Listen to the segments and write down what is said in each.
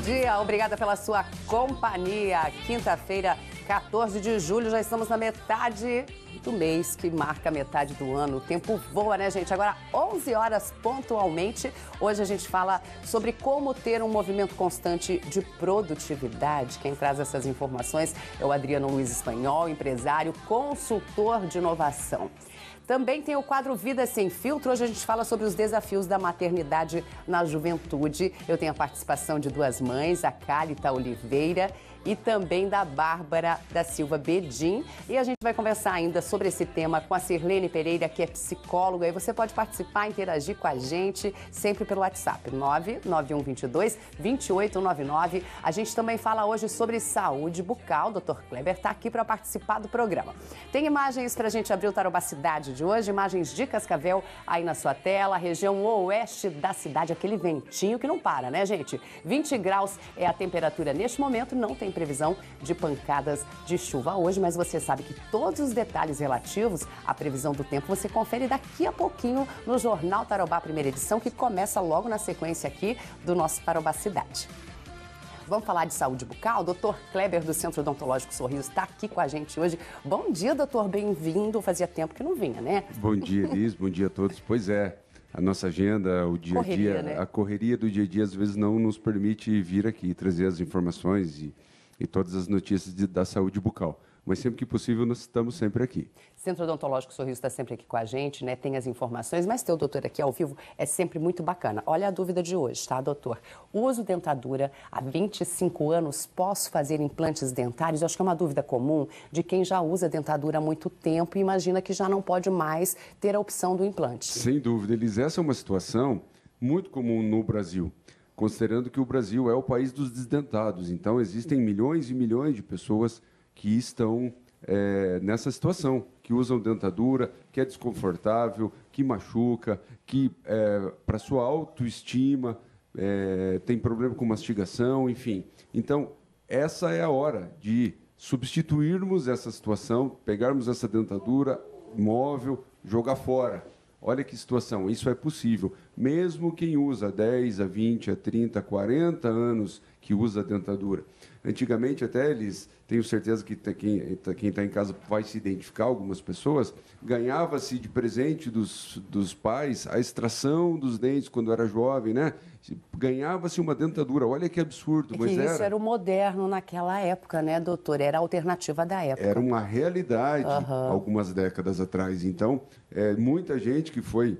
dia, obrigada pela sua companhia. Quinta-feira, 14 de julho, já estamos na metade do mês que marca a metade do ano. O tempo voa, né, gente? Agora, 11 horas pontualmente. Hoje a gente fala sobre como ter um movimento constante de produtividade. Quem traz essas informações é o Adriano Luiz Espanhol, empresário, consultor de inovação. Também tem o quadro Vida Sem Filtro. Hoje a gente fala sobre os desafios da maternidade na juventude. Eu tenho a participação de duas mães, a Cálita Oliveira e também da Bárbara da Silva Bedim. E a gente vai conversar ainda sobre esse tema com a Sirlene Pereira, que é psicóloga. E você pode participar, interagir com a gente sempre pelo WhatsApp 99122 2899. A gente também fala hoje sobre saúde bucal. O Dr. Kleber está aqui para participar do programa. Tem imagens para a gente abrir o Taroba Cidade de hoje, imagens de Cascavel aí na sua tela, região oeste da cidade, aquele ventinho que não para, né, gente? 20 graus é a temperatura neste momento, não tem tem previsão de pancadas de chuva hoje, mas você sabe que todos os detalhes relativos à previsão do tempo você confere daqui a pouquinho no Jornal Tarobá Primeira Edição, que começa logo na sequência aqui do nosso Tarobá Cidade. Vamos falar de saúde bucal? O doutor Kleber, do Centro Odontológico Sorriso, está aqui com a gente hoje. Bom dia, doutor, bem-vindo. Fazia tempo que não vinha, né? Bom dia, Liz, bom dia a todos. Pois é, a nossa agenda, o dia a dia, né? a correria do dia a dia às vezes não nos permite vir aqui trazer as informações e e todas as notícias de, da saúde bucal. Mas sempre que possível, nós estamos sempre aqui. Centro Odontológico Sorriso está sempre aqui com a gente, né? Tem as informações, mas ter o doutor aqui ao vivo é sempre muito bacana. Olha a dúvida de hoje, tá, doutor? Uso dentadura há 25 anos, posso fazer implantes dentários? Eu acho que é uma dúvida comum de quem já usa dentadura há muito tempo e imagina que já não pode mais ter a opção do implante. Sem dúvida, eles essa é uma situação muito comum no Brasil considerando que o Brasil é o país dos desdentados. Então, existem milhões e milhões de pessoas que estão é, nessa situação, que usam dentadura, que é desconfortável, que machuca, que é, para sua autoestima é, tem problema com mastigação, enfim. Então, essa é a hora de substituirmos essa situação, pegarmos essa dentadura móvel, jogar fora Olha que situação, isso é possível. Mesmo quem usa 10 a 20 a 30, 40 anos que usa dentadura. Antigamente, até eles, tenho certeza que tá, quem está tá em casa vai se identificar, algumas pessoas, ganhava-se de presente dos, dos pais a extração dos dentes quando era jovem, né? Ganhava-se uma dentadura. Olha que absurdo, é mas que era. Isso era o moderno naquela época, né, doutor? Era a alternativa da época. Era uma realidade uhum. algumas décadas atrás. Então, é, muita gente que foi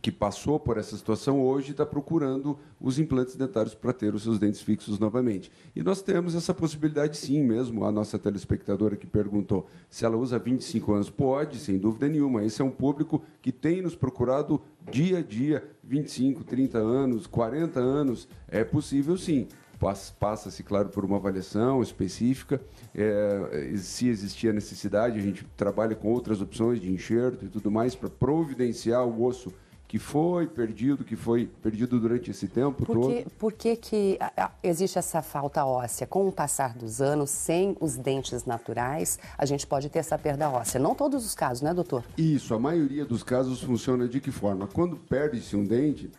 que passou por essa situação hoje está procurando os implantes dentários para ter os seus dentes fixos novamente. E nós temos essa possibilidade, sim, mesmo. A nossa telespectadora que perguntou se ela usa 25 anos, pode, sem dúvida nenhuma. Esse é um público que tem nos procurado dia a dia, 25, 30 anos, 40 anos. É possível, sim passa-se, claro, por uma avaliação específica. É, é, se existir a necessidade, a gente trabalha com outras opções de enxerto e tudo mais para providenciar o osso que foi perdido, que foi perdido durante esse tempo por todo. por que, que existe essa falta óssea? Com o passar dos anos, sem os dentes naturais, a gente pode ter essa perda óssea. Não todos os casos, né, doutor? Isso, a maioria dos casos funciona de que forma? Quando perde-se um dente,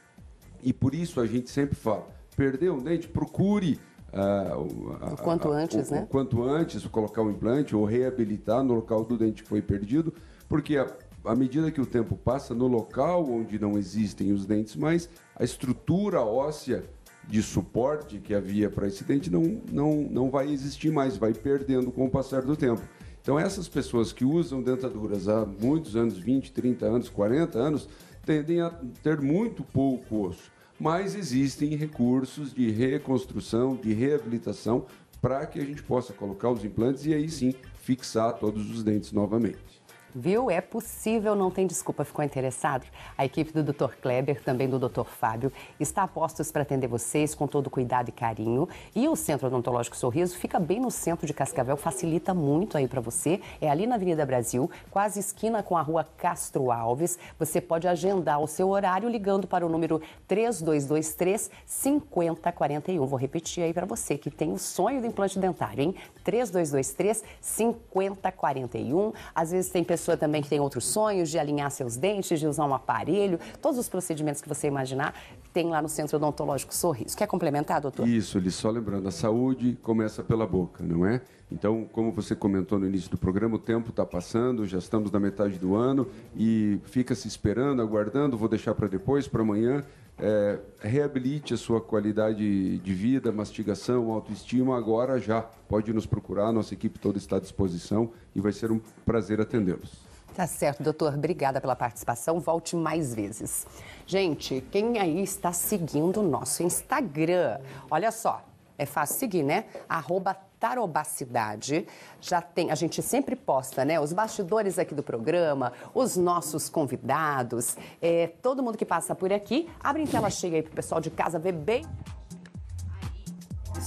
e por isso a gente sempre fala, perdeu um dente, procure Uh, o quanto antes, o, né? O quanto antes, colocar o um implante ou reabilitar no local do dente que foi perdido, porque a à medida que o tempo passa, no local onde não existem os dentes mais, a estrutura óssea de suporte que havia para esse dente não, não, não vai existir mais, vai perdendo com o passar do tempo. Então, essas pessoas que usam dentaduras há muitos anos 20, 30 anos, 40 anos tendem a ter muito pouco osso. Mas existem recursos de reconstrução, de reabilitação, para que a gente possa colocar os implantes e aí sim fixar todos os dentes novamente. Viu? É possível, não tem desculpa. Ficou interessado? A equipe do Dr. Kleber, também do Dr. Fábio, está a postos para atender vocês com todo cuidado e carinho. E o Centro Odontológico Sorriso fica bem no centro de Cascavel, facilita muito aí para você. É ali na Avenida Brasil, quase esquina com a rua Castro Alves. Você pode agendar o seu horário ligando para o número 3223 5041. Vou repetir aí para você que tem o sonho do implante dentário, hein? 3223 5041. Às vezes tem pessoas pessoa também que tem outros sonhos de alinhar seus dentes, de usar um aparelho, todos os procedimentos que você imaginar tem lá no Centro Odontológico Sorriso. Quer complementar, doutor? Isso, ele só lembrando, a saúde começa pela boca, não é? Então, como você comentou no início do programa, o tempo está passando, já estamos na metade do ano e fica se esperando, aguardando, vou deixar para depois, para amanhã é, reabilite a sua qualidade de vida, mastigação, autoestima, agora já. Pode nos procurar, nossa equipe toda está à disposição e vai ser um prazer atendê-los. Tá certo, doutor. Obrigada pela participação. Volte mais vezes. Gente, quem aí está seguindo o nosso Instagram? Olha só, é fácil seguir, né? Arroba Tarobacidade. Já tem, a gente sempre posta, né? Os bastidores aqui do programa, os nossos convidados, é, todo mundo que passa por aqui. Abre em tela cheia aí pro pessoal de casa ver bem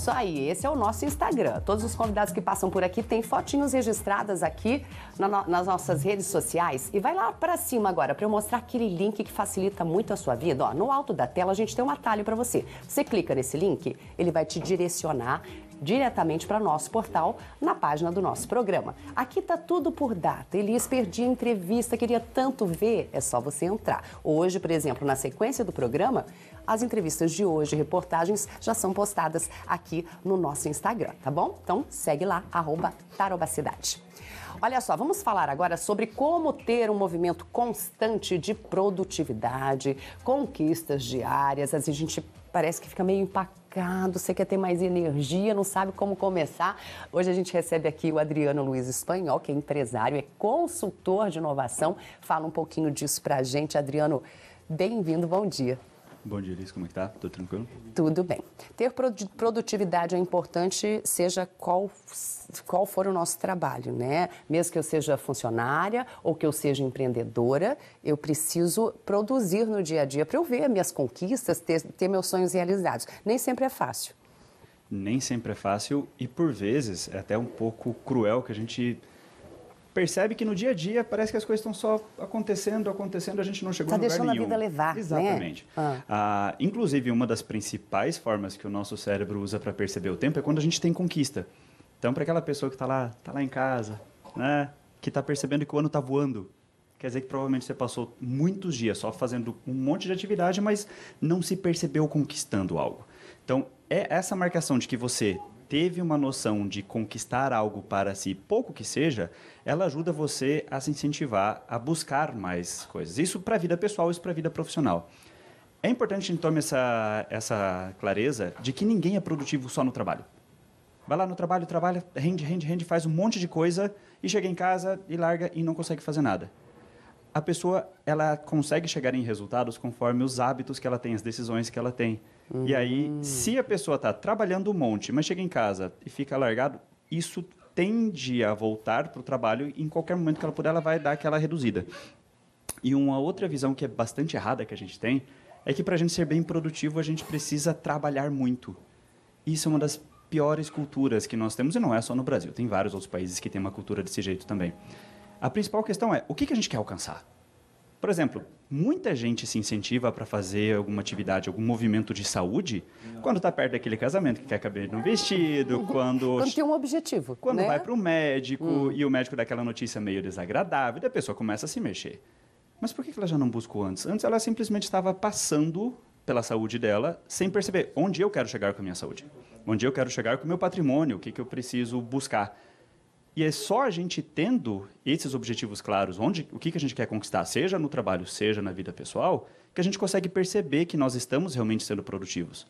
isso aí, esse é o nosso Instagram. Todos os convidados que passam por aqui têm fotinhos registradas aqui na nas nossas redes sociais. E vai lá para cima agora para eu mostrar aquele link que facilita muito a sua vida. Ó, no alto da tela a gente tem um atalho para você. Você clica nesse link, ele vai te direcionar diretamente para nosso portal, na página do nosso programa. Aqui tá tudo por data. Elias, perdi a entrevista, queria tanto ver. É só você entrar. Hoje, por exemplo, na sequência do programa, as entrevistas de hoje, reportagens, já são postadas aqui no nosso Instagram, tá bom? Então segue lá, arroba tarobacidade. Olha só, vamos falar agora sobre como ter um movimento constante de produtividade, conquistas diárias. Às vezes a gente parece que fica meio empacado mercado, você quer ter mais energia, não sabe como começar. Hoje a gente recebe aqui o Adriano Luiz Espanhol, que é empresário, é consultor de inovação. Fala um pouquinho disso para a gente. Adriano, bem-vindo, bom dia. Bom dia, Liz. Como é que tá? Tudo tranquilo? Tudo bem. Ter produtividade é importante, seja qual, qual for o nosso trabalho, né? Mesmo que eu seja funcionária ou que eu seja empreendedora, eu preciso produzir no dia a dia para eu ver minhas conquistas, ter, ter meus sonhos realizados. Nem sempre é fácil. Nem sempre é fácil e, por vezes, é até um pouco cruel que a gente percebe que no dia a dia parece que as coisas estão só acontecendo, acontecendo, a gente não chegou tá em lugar nenhum. Está deixando a vida levar, né? Exatamente. Né? Ah. Ah, inclusive, uma das principais formas que o nosso cérebro usa para perceber o tempo é quando a gente tem conquista. Então, para aquela pessoa que está lá, tá lá em casa, né, que está percebendo que o ano está voando, quer dizer que provavelmente você passou muitos dias só fazendo um monte de atividade, mas não se percebeu conquistando algo. Então, é essa marcação de que você teve uma noção de conquistar algo para si, pouco que seja, ela ajuda você a se incentivar a buscar mais coisas. Isso para a vida pessoal, isso para a vida profissional. É importante a gente tome essa, essa clareza de que ninguém é produtivo só no trabalho. Vai lá no trabalho, trabalha, rende, rende, rende, faz um monte de coisa e chega em casa e larga e não consegue fazer nada. A pessoa, ela consegue chegar em resultados conforme os hábitos que ela tem, as decisões que ela tem. E aí, se a pessoa está trabalhando um monte, mas chega em casa e fica largado, isso tende a voltar para o trabalho e em qualquer momento que ela puder, ela vai dar aquela reduzida. E uma outra visão que é bastante errada que a gente tem é que para a gente ser bem produtivo, a gente precisa trabalhar muito. Isso é uma das piores culturas que nós temos, e não é só no Brasil, tem vários outros países que têm uma cultura desse jeito também. A principal questão é o que, que a gente quer alcançar? Por exemplo, muita gente se incentiva para fazer alguma atividade, algum movimento de saúde, quando está perto daquele casamento que quer caber no vestido, uhum. quando... quando tem um objetivo, Quando né? vai para o médico hum. e o médico dá aquela notícia meio desagradável, e a pessoa começa a se mexer. Mas por que ela já não buscou antes? Antes ela simplesmente estava passando pela saúde dela sem perceber onde eu quero chegar com a minha saúde, onde eu quero chegar com o meu patrimônio, o que, que eu preciso buscar. E é só a gente tendo esses objetivos claros, onde o que, que a gente quer conquistar, seja no trabalho, seja na vida pessoal, que a gente consegue perceber que nós estamos realmente sendo produtivos.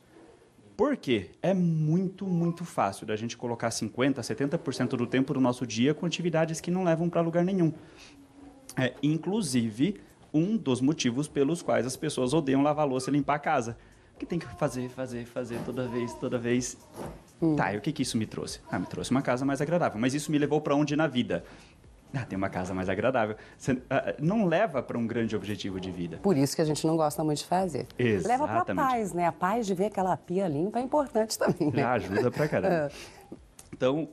Por quê? É muito, muito fácil da gente colocar 50%, 70% do tempo do nosso dia com atividades que não levam para lugar nenhum. É, inclusive, um dos motivos pelos quais as pessoas odeiam lavar louça e limpar a casa. Que tem que fazer, fazer, fazer toda vez, toda vez. Hum. Tá, e o que, que isso me trouxe? Ah, me trouxe uma casa mais agradável. Mas isso me levou para onde na vida? Ah, tem uma casa mais agradável. Você ah, não leva para um grande objetivo de vida. Por isso que a gente não gosta muito de fazer. Exatamente. Leva para a paz, né? A paz de ver aquela pia limpa é importante também. Né? Ah, ajuda para caramba. É. então,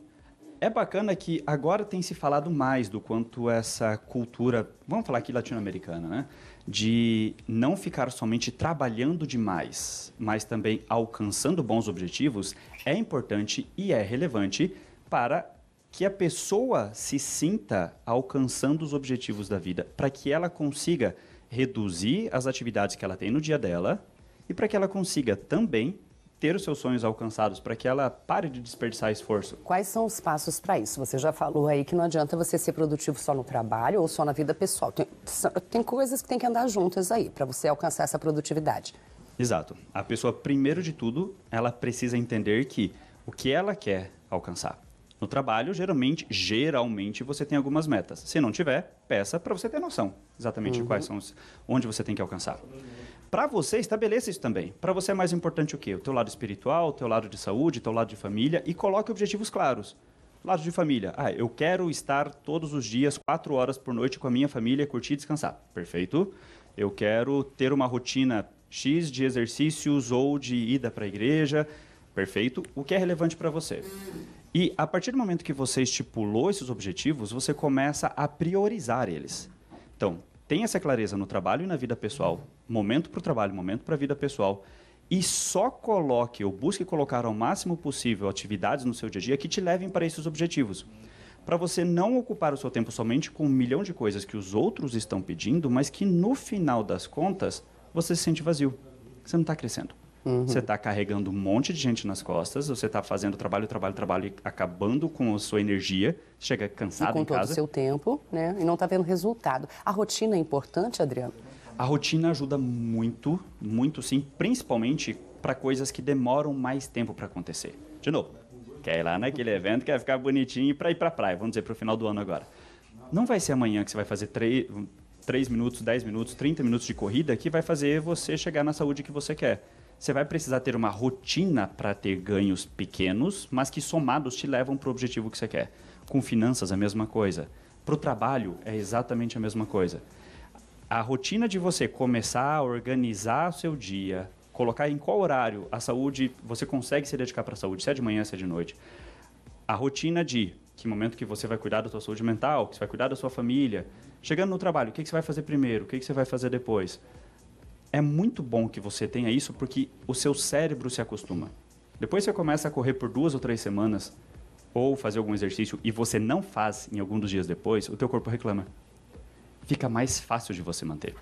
é bacana que agora tem se falado mais do quanto essa cultura, vamos falar aqui latino-americana, né? de não ficar somente trabalhando demais, mas também alcançando bons objetivos, é importante e é relevante para que a pessoa se sinta alcançando os objetivos da vida, para que ela consiga reduzir as atividades que ela tem no dia dela e para que ela consiga também ter os seus sonhos alcançados, para que ela pare de desperdiçar esforço. Quais são os passos para isso? Você já falou aí que não adianta você ser produtivo só no trabalho ou só na vida pessoal. Tem, tem coisas que tem que andar juntas aí para você alcançar essa produtividade. Exato. A pessoa, primeiro de tudo, ela precisa entender que o que ela quer alcançar. No trabalho, geralmente, geralmente você tem algumas metas. Se não tiver, peça para você ter noção exatamente uhum. quais são os, onde você tem que alcançar. Para você, estabeleça isso também. Para você é mais importante o quê? O teu lado espiritual, o teu lado de saúde, o teu lado de família e coloque objetivos claros. Lado de família. Ah, eu quero estar todos os dias, quatro horas por noite com a minha família, curtir e descansar. Perfeito. Eu quero ter uma rotina X de exercícios ou de ida para a igreja. Perfeito. O que é relevante para você? E a partir do momento que você estipulou esses objetivos, você começa a priorizar eles. Então, tenha essa clareza no trabalho e na vida pessoal momento para o trabalho, momento para a vida pessoal, e só coloque ou busque colocar ao máximo possível atividades no seu dia a dia que te levem para esses objetivos. Para você não ocupar o seu tempo somente com um milhão de coisas que os outros estão pedindo, mas que no final das contas você se sente vazio. Você não está crescendo. Uhum. Você está carregando um monte de gente nas costas, você está fazendo trabalho, trabalho, trabalho, acabando com a sua energia, chega cansado e com em casa. Com todo o seu tempo, né? E não está vendo resultado. A rotina é importante, Adriano? A rotina ajuda muito, muito sim, principalmente para coisas que demoram mais tempo para acontecer. De novo, quer ir lá naquele evento, quer ficar bonitinho para ir para praia, vamos dizer, para o final do ano agora. Não vai ser amanhã que você vai fazer 3, 3 minutos, 10 minutos, 30 minutos de corrida que vai fazer você chegar na saúde que você quer. Você vai precisar ter uma rotina para ter ganhos pequenos, mas que somados te levam para o objetivo que você quer. Com finanças, a mesma coisa. Para o trabalho, é exatamente a mesma coisa a rotina de você começar a organizar o seu dia, colocar em qual horário a saúde você consegue se dedicar para a saúde, se é de manhã, se é de noite. A rotina de que momento que você vai cuidar da sua saúde mental, que você vai cuidar da sua família. Chegando no trabalho, o que, que você vai fazer primeiro, o que, que você vai fazer depois. É muito bom que você tenha isso porque o seu cérebro se acostuma. Depois você começa a correr por duas ou três semanas, ou fazer algum exercício e você não faz em algum dos dias depois, o teu corpo reclama fica mais fácil de você manter.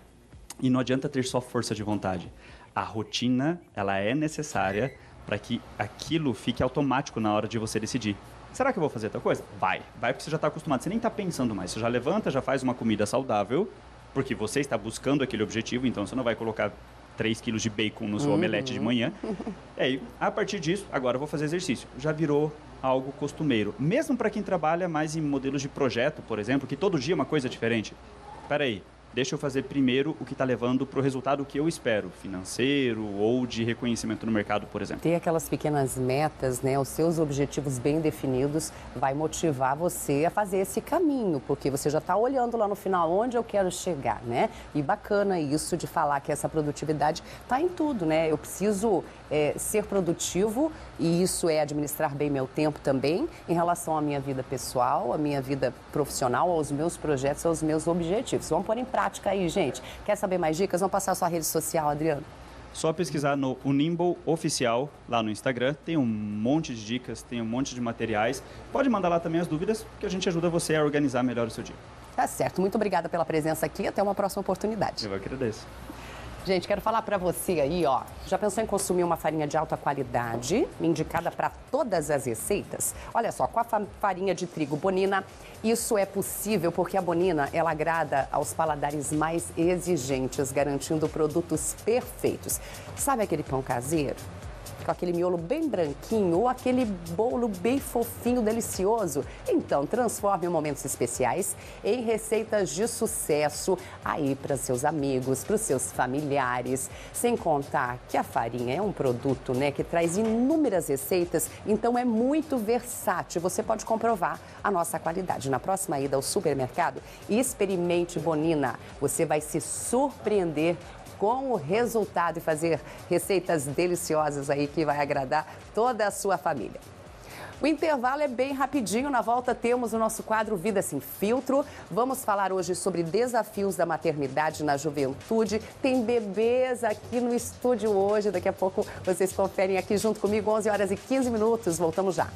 E não adianta ter só força de vontade. A rotina, ela é necessária para que aquilo fique automático na hora de você decidir. Será que eu vou fazer tal coisa? Vai, vai porque você já está acostumado, você nem está pensando mais. Você já levanta, já faz uma comida saudável, porque você está buscando aquele objetivo, então você não vai colocar 3 quilos de bacon no seu uhum. omelete de manhã. É, e aí, a partir disso, agora eu vou fazer exercício. Já virou algo costumeiro. Mesmo para quem trabalha mais em modelos de projeto, por exemplo, que todo dia é uma coisa diferente. Peraí deixa eu fazer primeiro o que está levando para o resultado que eu espero, financeiro ou de reconhecimento no mercado, por exemplo. Ter aquelas pequenas metas, né, os seus objetivos bem definidos, vai motivar você a fazer esse caminho, porque você já está olhando lá no final onde eu quero chegar, né? E bacana isso de falar que essa produtividade está em tudo, né? Eu preciso é, ser produtivo e isso é administrar bem meu tempo também em relação à minha vida pessoal, à minha vida profissional, aos meus projetos, aos meus objetivos. Vamos pôr em prática prática aí, gente. Quer saber mais dicas? Vamos passar a sua rede social, Adriano. Só pesquisar no Unimble Oficial, lá no Instagram. Tem um monte de dicas, tem um monte de materiais. Pode mandar lá também as dúvidas, que a gente ajuda você a organizar melhor o seu dia. Tá certo. Muito obrigada pela presença aqui. Até uma próxima oportunidade. Eu agradeço. Gente, quero falar para você aí, ó. Já pensou em consumir uma farinha de alta qualidade, indicada para todas as receitas? Olha só, com a farinha de trigo Bonina, isso é possível porque a Bonina, ela agrada aos paladares mais exigentes, garantindo produtos perfeitos. Sabe aquele pão caseiro? com aquele miolo bem branquinho ou aquele bolo bem fofinho, delicioso? Então, transforme momentos especiais em receitas de sucesso aí para seus amigos, para os seus familiares. Sem contar que a farinha é um produto, né, que traz inúmeras receitas, então é muito versátil. Você pode comprovar a nossa qualidade. Na próxima ida ao supermercado, experimente Bonina. Você vai se surpreender com o resultado e fazer receitas deliciosas aí que vai agradar toda a sua família. O intervalo é bem rapidinho. Na volta temos o nosso quadro Vida Sem Filtro. Vamos falar hoje sobre desafios da maternidade na juventude. Tem bebês aqui no estúdio hoje. Daqui a pouco vocês conferem aqui junto comigo, 11 horas e 15 minutos. Voltamos já.